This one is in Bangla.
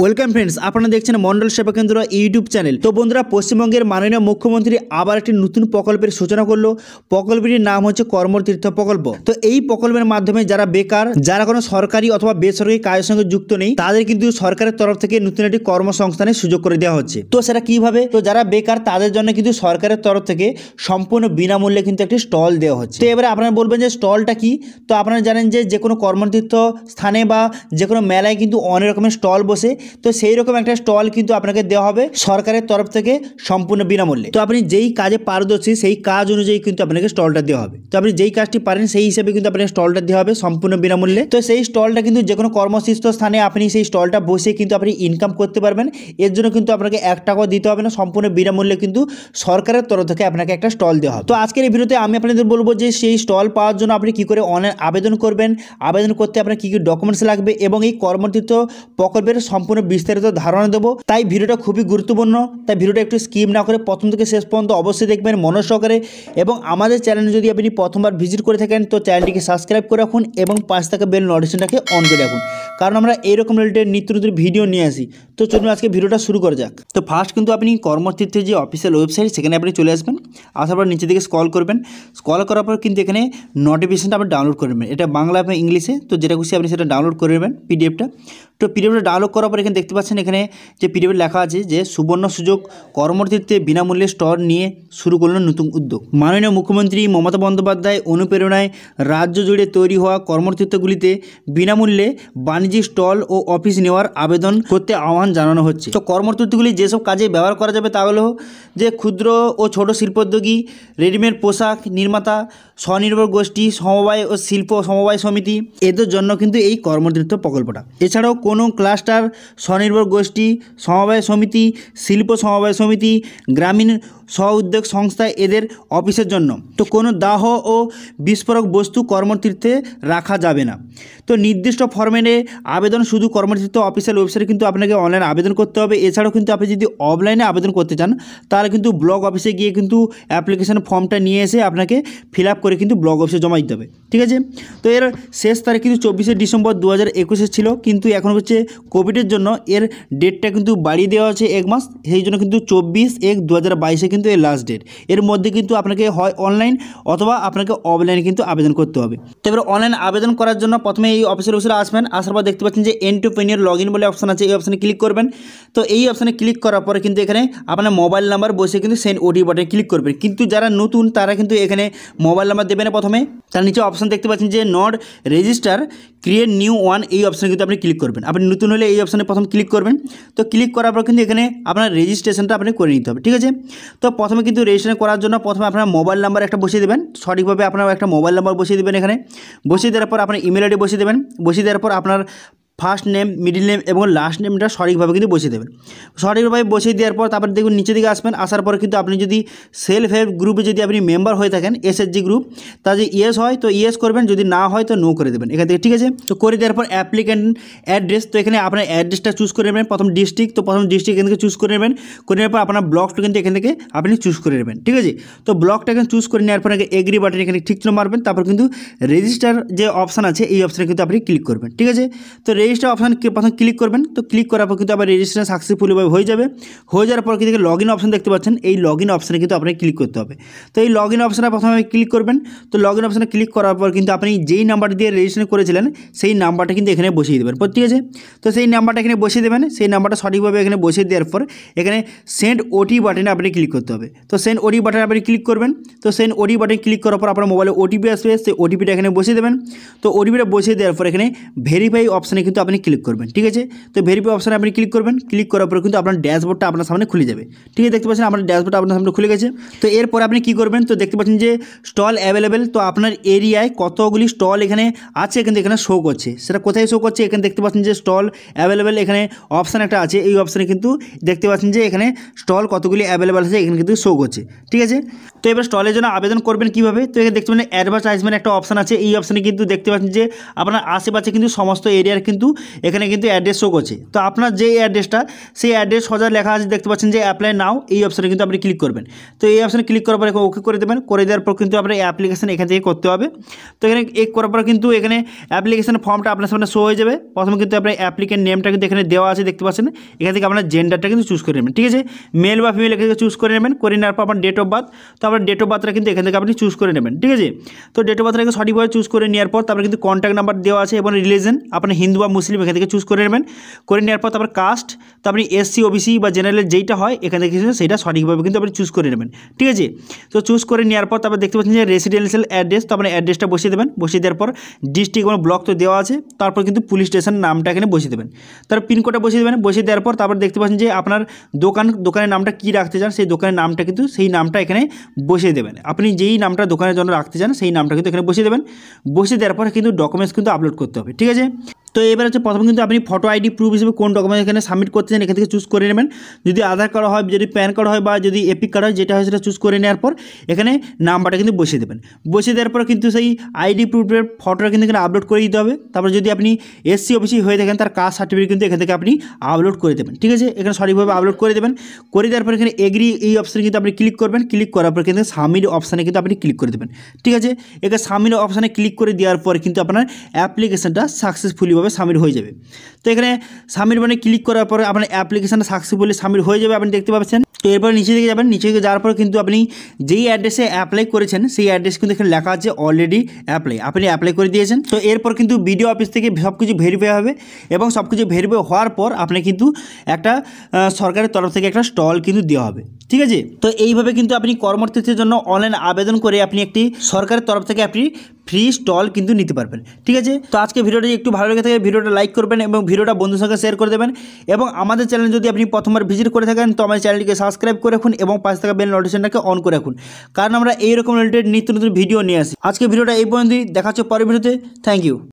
ওয়েলকাম ফ্রেন্ডস আপনারা দেখছেন মন্ডল সেবা কেন্দ্র ইউটিউব চ্যানেল তো বন্ধুরা পশ্চিমবঙ্গের মাননীয় মুখ্যমন্ত্রী আবার একটি নতুন প্রকল্পের সূচনা করলো প্রকল্পটির নাম হচ্ছে কর্মতীর্থ প্রকল্প তো এই প্রকল্পের মাধ্যমে যারা বেকার যারা কোনো সরকারি অথবা বেসরকারি কাজের সঙ্গে যুক্ত নেই তাদের কিন্তু সরকারের তরফ থেকে নতুন একটি কর্মসংস্থানের সুযোগ করে দেওয়া হচ্ছে তো সেটা কিভাবে তো যারা বেকার তাদের জন্য কিন্তু সরকারের তরফ থেকে সম্পূর্ণ বিনামূল্যে কিন্তু একটি স্টল দেওয়া হচ্ছে তো এবারে আপনারা বলবেন যে স্টলটা কি তো আপনারা জানেন যে যে কোনো কর্মতীর্থ স্থানে বা যে কোনো মেলায় কিন্তু অনেক রকমের স্টল বসে তো সেই রকম একটা স্টল কিন্তু আপনাকে দেওয়া হবে সরকারের তরফ থেকে সম্পূর্ণ বিনামূল্যে তো আপনি যেই কাজে পারদর্শী সেই কাজ অনুযায়ী কিন্তু আপনাকে স্টলটা দেওয়া হবে তো আপনি যেই কাজটি পারেন সেই হিসাবে কিন্তু আপনাকে স্টলটা দেওয়া হবে সম্পূর্ণ বিনামূল্যে তো সেই স্টলটা কিন্তু যে কোনো কর্মশীষ্ট স্থানে আপনি সেই স্টলটা বসে কিন্তু আপনি ইনকাম করতে পারবেন এর জন্য কিন্তু আপনাকে এক টাকাও দিতে হবে না সম্পূর্ণ বিনামূল্যে কিন্তু সরকারের তরফ থেকে আপনাকে একটা স্টল দেওয়া হবে তো আজকের এই ভিডিওতে আমি আপনাদের বলবো যে সেই স্টল পাওয়ার জন্য আপনি কি করে অনলাইন আবেদন করবেন আবেদন করতে আপনার কী কী ডকুমেন্টস লাগবে এবং এই কর্মতীর্থ প্রকল্পের সম্পূর্ণ জন্য বিস্তারিত ধারণা দেবো তাই ভিডিওটা খুবই গুরুত্বপূর্ণ তাই ভিডিওটা একটু স্কিপ না করে প্রথম থেকে শেষ পর্যন্ত অবশ্যই দেখবেন মনসহকারে এবং আমাদের চ্যানেলে যদি আপনি প্রথমবার ভিজিট করে থাকেন তো চ্যানেলটিকে সাবস্ক্রাইব করে রাখুন এবং পাশ থাকা বেল নোটিফিকেশনটাকে অন করে রাখুন কারণ আমরা এইরকম রিলেটেড নিত্য নতুন ভিডিও নিয়ে আসি তো চলুন আজকে ভিডিওটা শুরু করা যাক তো ফার্স্ট কিন্তু আপনি কর্মতীর্থের যে অফিসিয়াল ওয়েবসাইট সেখানে আপনি চলে আসবেন আসার পর নিচে দিকে স্কল করবেন স্কল করার পর কিন্তু এখানে নোটিফিকেশনটা আপনি ডাউনলোড করে নেবেন এটা বাংলা এবং ইংলিশে তো যেটা খুশি আপনি সেটা ডাউনলোড করে নেবেন পিডিএফটা তো পিডিএফটা ডাউনলোড করার পর এখানে দেখতে পাচ্ছেন এখানে যে পিডিএফ লেখা আছে যে সুবর্ণ সুযোগ কর্মতীর্থে বিনামূল্যে স্টর নিয়ে শুরু করলেন নতুন উদ্যোগ মাননীয় মুখ্যমন্ত্রী মমতা বন্দ্যোপাধ্যায় অনুপ্রেরণায় রাজ্য জুড়ে তৈরি হওয়া কর্মতীর্থগুলিতে বিনামূল্যে বাণিজ্য সবজি স্টল ও অফিস নেওয়ার আবেদন করতে আহ্বান জানানো হচ্ছে তো কর্মতৃত্বগুলি যেসব কাজে ব্যবহার করা যাবে তা হলো যে ক্ষুদ্র ও ছোট শিল্পোদ্যোগী রেডিমেড পোশাক নির্মাতা স্বনির্ভর গোষ্ঠী সমবায় ও শিল্প সমবায় সমিতি এদের জন্য কিন্তু এই কর্মতৃত্ব প্রকল্পটা এছাড়াও কোনো ক্লাস্টার স্বনির্ভর গোষ্ঠী সমবায় সমিতি শিল্প সমবায় সমিতি গ্রামীণ স্ব উদ্যোগ সংস্থা এদের অফিসের জন্য তো কোনো দাহ ও বিস্ফোরক বস্তু কর্মতীর্থে রাখা যাবে না তো নির্দিষ্ট ফর্মেটে আবেদন শুধু কর্মতীর্থ অফিসিয়াল ওয়েবসাইটে কিন্তু আপনাকে অনলাইনে আবেদন করতে হবে এছাড়াও কিন্তু আপনি যদি অফলাইনে আবেদন করতে চান তাহলে কিন্তু ব্লক অফিসে গিয়ে কিন্তু অ্যাপ্লিকেশন ফর্মটা নিয়ে এসে আপনাকে ফিল করে কিন্তু ব্লক অফিসে জমা দিতে হবে ঠিক আছে তো এর শেষ তারিখ কিন্তু চব্বিশে ডিসেম্বর দু হাজার ছিল কিন্তু এখন হচ্ছে কোভিডের জন্য এর ডেটটা কিন্তু বাড়িয়ে দেওয়া হয়েছে এক মাস সেই জন্য কিন্তু চব্বিশ এক দু হাজার বাইশে কিন্তু কিন্তু এই লাস্ট ডেট এর মধ্যে কিন্তু আপনাকে হয় অনলাইন অথবা আপনাকে অফলাইনে কিন্তু আবেদন করতে হবে তো এবার অনলাইন আবেদন করার জন্য প্রথমে এই অফিসের অফিসে আসবেন আসার পর দেখতে পাচ্ছেন যে এন্ট্রোপেনিয়ার লগ ইন বলে অপশান আছে এই অপশানে ক্লিক করবেন তো এই অপশানে ক্লিক করার পরে কিন্তু এখানে আপনার মোবাইল নাম্বার বসে কিন্তু সেন্ড ওটি বাটনে ক্লিক করবেন কিন্তু যারা নতুন তারা কিন্তু এখানে মোবাইল নাম্বার দেবে না প্রথমে তার নিচে অপশান দেখতে পাচ্ছেন যে not register create new one এই অপশানে কিন্তু আপনি ক্লিক করবেন আপনি নতুন হলে এই অপশানে প্রথম ক্লিক করবেন তো ক্লিক করার পর কিন্তু এখানে আপনার রেজিস্ট্রেশনটা আপনি করে নিতে হবে ঠিক আছে তো প্রথমে কিন্তু রেজিস্ট্রেশন করার জন্য প্রথমে আপনার মোবাইল নাম্বার একটা বসিয়ে দেবেন সঠিকভাবে আপনার একটা মোবাইল নাম্বার বসিয়ে দেবেন এখানে বসিয়ে দেওয়ার পর আপনার ইমেল আইডি বসিয়ে দেবেন বসিয়ে দেওয়ার পর আপনার ফার্স্ট নেম মিডিল নেম এবং লাস্ট নেমটা সঠিকভাবে কিন্তু বসিয়ে দেবেন সঠিকভাবে বসিয়ে দেওয়ার পর তারপর দেখুন নিচে দিকে আসবেন আসার পর কিন্তু আপনি যদি সেলফ হেল্প গ্রুপে যদি আপনি মেম্বার হয়ে থাকেন এসএসজি গ্রুপ তা যদি ইয়েস হয় তো ইয়েস করবেন যদি না হয় তো নো করে দেবেন এখান থেকে ঠিক আছে তো করে দেওয়ার পর অ্যাপ্লিকেন্ট অ্যাড্রেস তো এখানে আপনার অ্যাড্রেসটা চুজ করে নেবেন প্রথম ডিস্ট্রিক্ট তো প্রথম ডিস্ট্রিক্ট এখান থেকে চুজ করে নেবেন করে নেওয়ার পর আপনার ব্লকটা কিন্তু এখান থেকে আপনি চুজ করে নেবেন ঠিক আছে তো ব্লকটা এখানে চুজ করে নেওয়ার পর আগে এগ্রি বাটন এখানে ঠিক চিহ্ন মারবেন তারপর কিন্তু রেজিস্টার যে অপশান আছে এই অপশানে কিন্তু আপনি ক্লিক করবেন ঠিক আছে তো রেজিস্টার অপশান প্রথম ক্লিক করবেন তো ক্লিক করার পর কিন্তু আবার রেজিস্ট্রেশন সাকসেসফুলভাবে হয়ে যাবে হয়ে যাওয়ার পর কিন্তু লগ ইন অপশান দেখতে পাচ্ছেন এই লগ ইন অপশানে কিন্তু আপনাকে ক্লিক করতে হবে তো এই লগ ইন অপশানে প্রথমে ক্লিক করবেন তো লগ ইন অপশানে ক্লিক করার পর কিন্তু আপনি যেই নাম্বার দিয়ে রেজিস্ট্রেশন করেছিলেন সেই নাম্বারটা কিন্তু এখানে বসিয়ে দেবেন ঠিক আছে তো সেই নাম্বারটা এখানে বসিয়ে দেবেন সেই নাম্বারটা সঠিকভাবে এখানে বসিয়ে দেওয়ার পর এখানে সেন্ড ওটি বাটনে আপনি ক্লিক করতে হবে তো সেন্ড ওটি বাটনে আপনি ক্লিক করবেন তো সেন্ড ওটি বাটনে ক্লিক করার পর আপনার মোবাইলে ওটিপি আসবে সেই ওটিপিটা এখানে বসিয়ে দেবেন তো ওটিপিটা বসিয়ে দেওয়ার পর এখানে ভেরিফাই অপশানে কিন্তু আপনি ক্লিক করবেন ঠিক আছে তো ভেরিফাই অপশানে আপনি ক্লিক করবেন ক্লিক করার পরে কিন্তু আপনার ড্যাশবোর্ডটা আপনার সামনে খুলে যাবে ঠিক আছে দেখতে পাচ্ছেন আপনার ড্যাশবোর্ডটা আপনার সামনে খুলে গেছে তো এরপরে আপনি কি করবেন তো দেখতে পাচ্ছেন যে স্টল অ্যাভেলেবেল তো আপনার এরিয়ায় কতগুলি স্টল এখানে আছে কিন্তু এখানে শো করছে সেটা কোথায় শো করছে এখানে দেখতে পাচ্ছেন যে স্টল অ্যাভেলেবেল এখানে অপশান একটা আছে এই অপশানে কিন্তু দেখতে পাচ্ছেন যে এখানে স্টল কতগুলি অ্যাভেলেবেল আছে এখানে কিন্তু শো করছে ঠিক আছে তো এবার স্টলের জন্য আবেদন করবেন কীভাবে তো এখানে দেখতে পাচ্ছেন অ্যাডভার্টাইজমেন্ট একটা অপশান আছে এই অপশানে কিন্তু দেখতে পাচ্ছেন যে আপনার আশেপাশে কিন্তু সমস্ত এরিয়ার কিন্তু কিন্তু এখানে কিন্তু অ্যাড্রেস শো করছে তো আপনার যেই অ্যাড্রেসটা সেই অ্যাড্রেস সজা লেখা আছে দেখতে পাচ্ছেন যে অ্যাপ্লাই নাও এই অপশানে কিন্তু আপনি ক্লিক করবেন তো এই অপশানে ক্লিক করার পরে ওকে করে দেবেন করে দেওয়ার পর কিন্তু আপনার অ্যাপ্লিকেশান এখান থেকে করতে হবে তো এখানে এক করার পর কিন্তু এখানে অ্যাপ্লিকেশানের ফর্মটা আপনার সামনে শো হয়ে যাবে প্রথমে কিন্তু আপনার অ্যাপ্লিকেন্ট নেমটা কিন্তু এখানে দেওয়া আছে দেখতে পাচ্ছেন এখান থেকে আপনার জেন্ডারটা কিন্তু চুজ করে নেবেন ঠিক আছে মেল বা ফিমেল এখান থেকে চুজ করে নেবেন করে নেওয়ার পর আপনার ডেট অফ বার্থ তো আপনার ডেট অফ বার্থটা কিন্তু এখান থেকে আপনি চুজ করে নেবেন ঠিক আছে তো ডেট অফ বার্থটাকে সঠিকভাবে চুজ করে নেওয়ার পর তারপরে কিন্তু কন্ট্যাক্ট নাম্বার দেওয়া আছে এবং রিলিজন আপনার হিন্দু মুসলিম এখান থেকে চুজ করে নেবেন করে নেওয়ার পর তারপর কাস্ট আপনি এসসি ওবিসি বা জেনারেলের যেইটা হয় এখান থেকে সেইটা সঠিকভাবে কিন্তু আপনি চুজ করে নেবেন ঠিক আছে তো চুজ করে নেওয়ার পর তারপর দেখতে পাচ্ছেন যে রেসিডেন্সিয়াল অ্যাড্রেস তো আপনি অ্যাড্রেসটা বসিয়ে দেবেন বসিয়ে দেওয়ার পর ডিস্ট্রিক্ট এবং ব্লক তো দেওয়া আছে তারপর কিন্তু পুলিশ স্টেশন নামটা এখানে বসিয়ে দেবেন তারপর পিনকোডটা বসিয়ে দেবেন বসিয়ে দেওয়ার পর তারপর দেখতে পাচ্ছেন যে আপনার দোকান দোকানের নামটা কী রাখতে চান সেই দোকানের নামটা কিন্তু সেই নামটা এখানে বসিয়ে দেবেন আপনি যেই নামটা দোকানের জন্য রাখতে চান সেই নামটা কিন্তু এখানে বসিয়ে দেবেন বসিয়ে দেওয়ার পর কিন্তু ডকুমেন্টস কিন্তু আপলোড করতে হবে ঠিক আছে তো এবার হচ্ছে প্রথম কিন্তু আপনি ফটো আইডি প্রুফ হিসেবে কোন ডকুমেন্ট এখানে সাবমিট করতে চান এখান থেকে চুজ করে নেবেন যদি আধার কার্ড হয় যদি প্যান কার্ড হয় বা যদি এপিক কার্ড হয় যেটা হয় সেটা চুজ করে নেওয়ার পর এখানে নাম্বারটা কিন্তু বসিয়ে দেবেন বসিয়ে দেওয়ার পর কিন্তু সেই আইডি প্রুফের ফটোটা কিন্তু এখানে আপলোড করে দিতে হবে তারপর যদি আপনি এসসি অফিসে হয়ে থাকেন তার কাস্ট সার্টিফিকেট কিন্তু এখান থেকে আপনি আপলোড করে দেবেন ঠিক আছে এখানে সঠিকভাবে আপলোড করে দেবেন করে দেওয়ার পর এখানে এগ্রি এই অপশানে কিন্তু আপনি ক্লিক করবেন ক্লিক করার পর কিন্তু সাবমিট অপশানে কিন্তু আপনি ক্লিক করে দেবেন ঠিক আছে এখানে সাবমিট অপশানে ক্লিক করে দেওয়ার পর কিন্তু আপনার অ্যাপ্লিকেশানটা সাকসেসফুলি সফলভাবে সামির হয়ে যাবে তো এখানে সামির মানে ক্লিক করার পরে আপনার অ্যাপ্লিকেশানটা সাকসেসফুলি সামিল হয়ে যাবে আপনি দেখতে পাচ্ছেন তো এরপর নিচে দিকে যাবেন নিচে দিকে যাওয়ার পর কিন্তু আপনি যেই অ্যাড্রেসে অ্যাপ্লাই করেছেন সেই অ্যাড্রেস কিন্তু এখানে লেখা আছে অলরেডি অ্যাপ্লাই আপনি অ্যাপ্লাই করে দিয়েছেন তো এরপর কিন্তু বিডিও অফিস থেকে সব কিছু ভেরিফাই হবে এবং সব কিছু ভেরিফাই হওয়ার পর আপনি কিন্তু একটা সরকারের তরফ থেকে একটা স্টল কিন্তু দেওয়া হবে ঠিক আছে তো এইভাবে কিন্তু আপনি কর্মতীর্থের জন্য অনলাইন আবেদন করে আপনি একটি সরকারের তরফ থেকে আপনি ফ্রি স্টল কিন্তু নিতে পারবেন ঠিক আছে তো আজকে ভিডিওটি একটু ভালো লেগে থাকে ভিডিওটা লাইক করবেন এবং ভিডিওটা বন্ধুর সঙ্গে শেয়ার করে দেবেন এবং আমাদের চ্যানেল যদি আপনি প্রথমবার ভিজিট করে থাকেন তো আমাদের চ্যানেলটিকে সাবস্ক্রাইব করে রাখুন এবং পাশে থাকা বেল নোটিফিকেশনটাকে অন করে রাখুন কারণ আমরা এইরকম রিলেটেড নিত্য নতুন ভিডিও নিয়ে আসি আজকে ভিডিওটা এই পর্যন্তই দেখাচ্ছে হচ্ছে পরের ভিডিওতে থ্যাংক ইউ